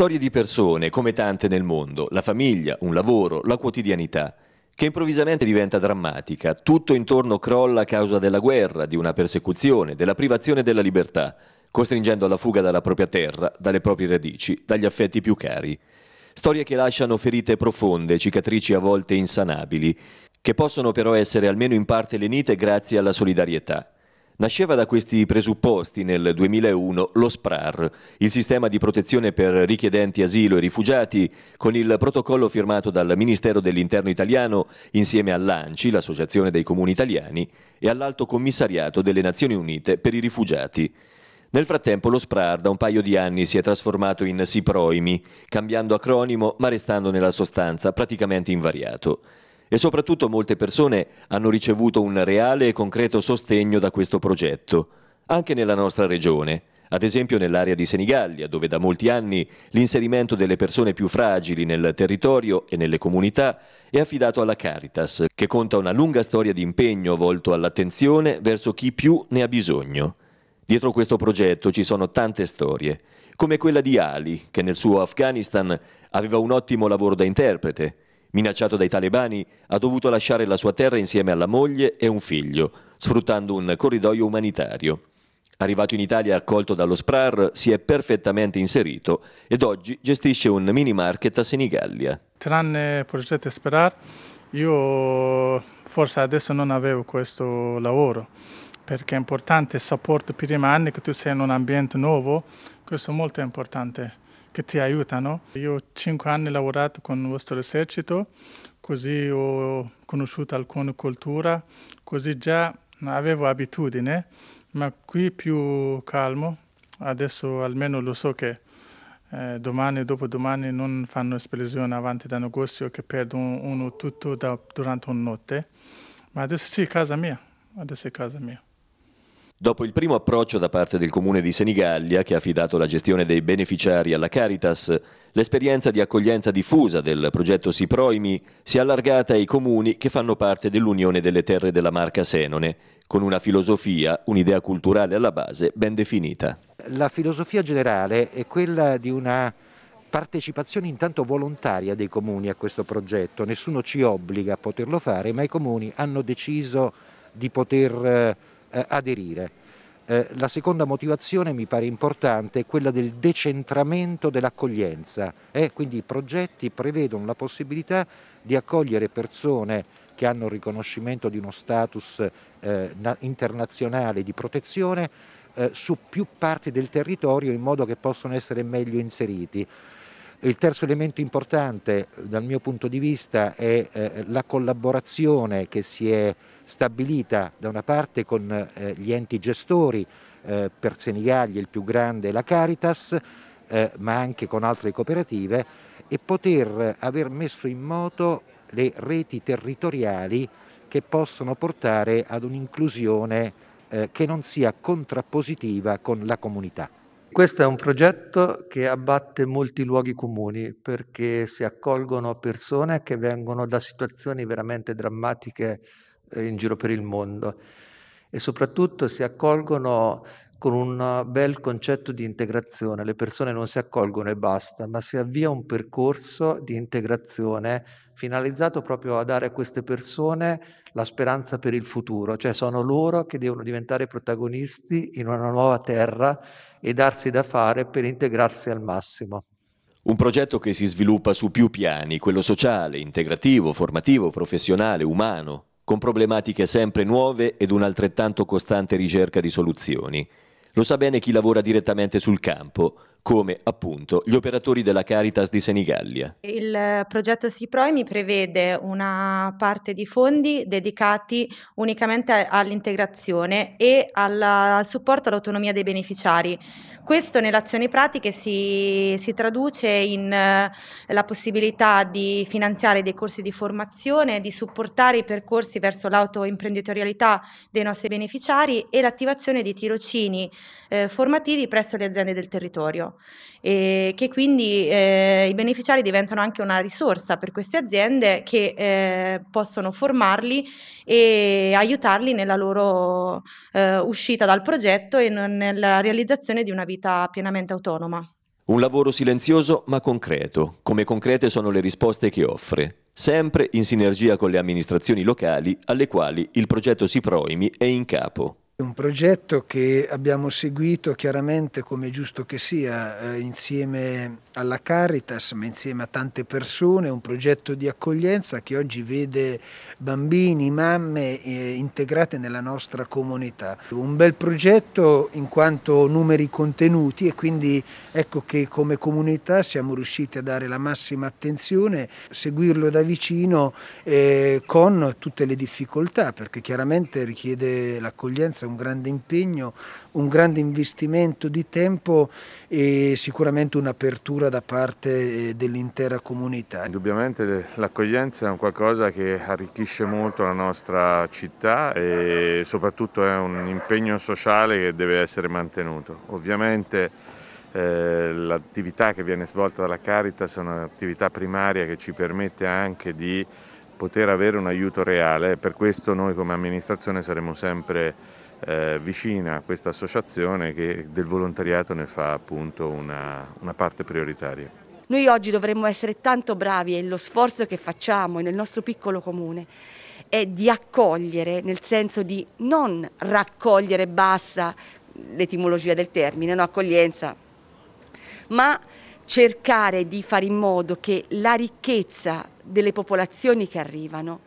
Storie di persone, come tante nel mondo, la famiglia, un lavoro, la quotidianità, che improvvisamente diventa drammatica, tutto intorno crolla a causa della guerra, di una persecuzione, della privazione della libertà, costringendo alla fuga dalla propria terra, dalle proprie radici, dagli affetti più cari. Storie che lasciano ferite profonde, cicatrici a volte insanabili, che possono però essere almeno in parte lenite grazie alla solidarietà. Nasceva da questi presupposti nel 2001 lo SPRAR, il sistema di protezione per richiedenti asilo e rifugiati, con il protocollo firmato dal Ministero dell'Interno italiano insieme all'ANCI, l'Associazione dei Comuni Italiani, e all'Alto Commissariato delle Nazioni Unite per i rifugiati. Nel frattempo lo SPRAR da un paio di anni si è trasformato in SIPROIMI, cambiando acronimo ma restando nella sostanza praticamente invariato e soprattutto molte persone hanno ricevuto un reale e concreto sostegno da questo progetto, anche nella nostra regione, ad esempio nell'area di Senigallia, dove da molti anni l'inserimento delle persone più fragili nel territorio e nelle comunità è affidato alla Caritas, che conta una lunga storia di impegno volto all'attenzione verso chi più ne ha bisogno. Dietro questo progetto ci sono tante storie, come quella di Ali, che nel suo Afghanistan aveva un ottimo lavoro da interprete, Minacciato dai talebani, ha dovuto lasciare la sua terra insieme alla moglie e un figlio, sfruttando un corridoio umanitario. Arrivato in Italia accolto dallo SPRAR, si è perfettamente inserito ed oggi gestisce un mini market a Senigallia. Tranne progetto SPRAR, io forse adesso non avevo questo lavoro, perché è importante il supporto per i anni che tu sei in un ambiente nuovo, questo è molto importante che ti aiutano. Io ho cinque anni lavorato con il vostro esercito, così ho conosciuto alcune culture, così già avevo abitudine, ma qui più calmo, adesso almeno lo so che eh, domani e dopodomani non fanno esplosione avanti da negozio che perdono uno tutto da, durante una notte, ma adesso sì, casa mia, adesso è casa mia. Dopo il primo approccio da parte del comune di Senigallia, che ha affidato la gestione dei beneficiari alla Caritas, l'esperienza di accoglienza diffusa del progetto Siproimi si è allargata ai comuni che fanno parte dell'Unione delle Terre della Marca Senone, con una filosofia, un'idea culturale alla base ben definita. La filosofia generale è quella di una partecipazione intanto volontaria dei comuni a questo progetto, nessuno ci obbliga a poterlo fare, ma i comuni hanno deciso di poter eh, eh, aderire. Eh, la seconda motivazione mi pare importante è quella del decentramento dell'accoglienza, eh? quindi i progetti prevedono la possibilità di accogliere persone che hanno il riconoscimento di uno status eh, internazionale di protezione eh, su più parti del territorio in modo che possano essere meglio inseriti. Il terzo elemento importante dal mio punto di vista è eh, la collaborazione che si è stabilita da una parte con eh, gli enti gestori, eh, per Senigallia il più grande è la Caritas, eh, ma anche con altre cooperative, e poter aver messo in moto le reti territoriali che possono portare ad un'inclusione eh, che non sia contrappositiva con la comunità. Questo è un progetto che abbatte molti luoghi comuni perché si accolgono persone che vengono da situazioni veramente drammatiche eh, in giro per il mondo e soprattutto si accolgono con un eh, bel concetto di integrazione. Le persone non si accolgono e basta, ma si avvia un percorso di integrazione finalizzato proprio a dare a queste persone la speranza per il futuro, cioè sono loro che devono diventare protagonisti in una nuova terra e darsi da fare per integrarsi al massimo. Un progetto che si sviluppa su più piani, quello sociale, integrativo, formativo, professionale, umano, con problematiche sempre nuove ed un'altrettanto costante ricerca di soluzioni. Lo sa bene chi lavora direttamente sul campo come appunto gli operatori della Caritas di Senigallia. Il progetto SIPROIMI prevede una parte di fondi dedicati unicamente all'integrazione e alla, al supporto all'autonomia dei beneficiari. Questo nelle azioni pratiche si, si traduce in eh, la possibilità di finanziare dei corsi di formazione, di supportare i percorsi verso l'autoimprenditorialità dei nostri beneficiari e l'attivazione di tirocini eh, formativi presso le aziende del territorio e che quindi eh, i beneficiari diventano anche una risorsa per queste aziende che eh, possono formarli e aiutarli nella loro eh, uscita dal progetto e nella realizzazione di una vita pienamente autonoma. Un lavoro silenzioso ma concreto, come concrete sono le risposte che offre, sempre in sinergia con le amministrazioni locali alle quali il progetto Siproimi è in capo. Un progetto che abbiamo seguito chiaramente come è giusto che sia eh, insieme alla Caritas ma insieme a tante persone, un progetto di accoglienza che oggi vede bambini, mamme eh, integrate nella nostra comunità. Un bel progetto in quanto numeri contenuti e quindi ecco che come comunità siamo riusciti a dare la massima attenzione, seguirlo da vicino eh, con tutte le difficoltà perché chiaramente richiede l'accoglienza un grande impegno, un grande investimento di tempo e sicuramente un'apertura da parte eh, dell'intera comunità. Indubbiamente l'accoglienza è un qualcosa che arricchisce molto la nostra città e soprattutto è un impegno sociale che deve essere mantenuto. Ovviamente eh, l'attività che viene svolta dalla Caritas è un'attività primaria che ci permette anche di poter avere un aiuto reale, per questo noi come amministrazione saremo sempre eh, vicina a questa associazione che del volontariato ne fa appunto una, una parte prioritaria. Noi oggi dovremmo essere tanto bravi e lo sforzo che facciamo nel nostro piccolo comune è di accogliere, nel senso di non raccogliere bassa l'etimologia del termine, no, accoglienza, ma cercare di fare in modo che la ricchezza delle popolazioni che arrivano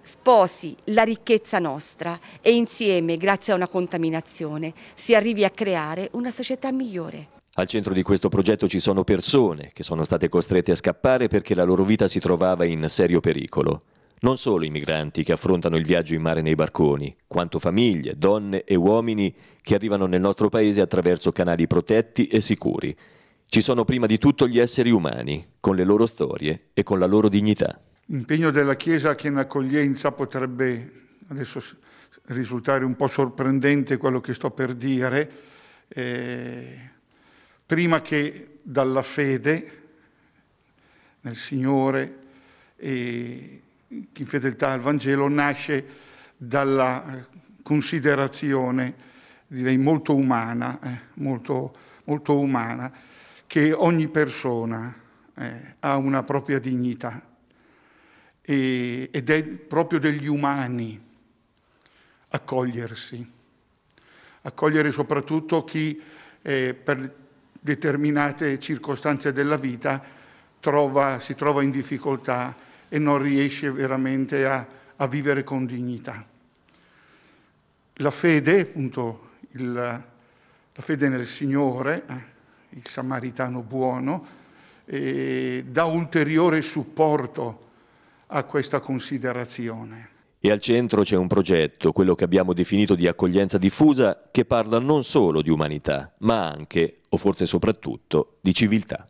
sposi la ricchezza nostra e insieme, grazie a una contaminazione, si arrivi a creare una società migliore. Al centro di questo progetto ci sono persone che sono state costrette a scappare perché la loro vita si trovava in serio pericolo. Non solo i migranti che affrontano il viaggio in mare nei barconi, quanto famiglie, donne e uomini che arrivano nel nostro paese attraverso canali protetti e sicuri. Ci sono prima di tutto gli esseri umani, con le loro storie e con la loro dignità. L'impegno della Chiesa che in accoglienza potrebbe adesso risultare un po' sorprendente quello che sto per dire, eh, prima che dalla fede nel Signore e in fedeltà al Vangelo nasce dalla considerazione, direi molto umana, eh, molto, molto umana che ogni persona eh, ha una propria dignità e, ed è proprio degli umani accogliersi, accogliere soprattutto chi eh, per determinate circostanze della vita trova, si trova in difficoltà e non riesce veramente a, a vivere con dignità. La fede, appunto, il, la fede nel Signore, eh, il samaritano buono, eh, dà ulteriore supporto a questa considerazione. E al centro c'è un progetto, quello che abbiamo definito di accoglienza diffusa, che parla non solo di umanità, ma anche, o forse soprattutto, di civiltà.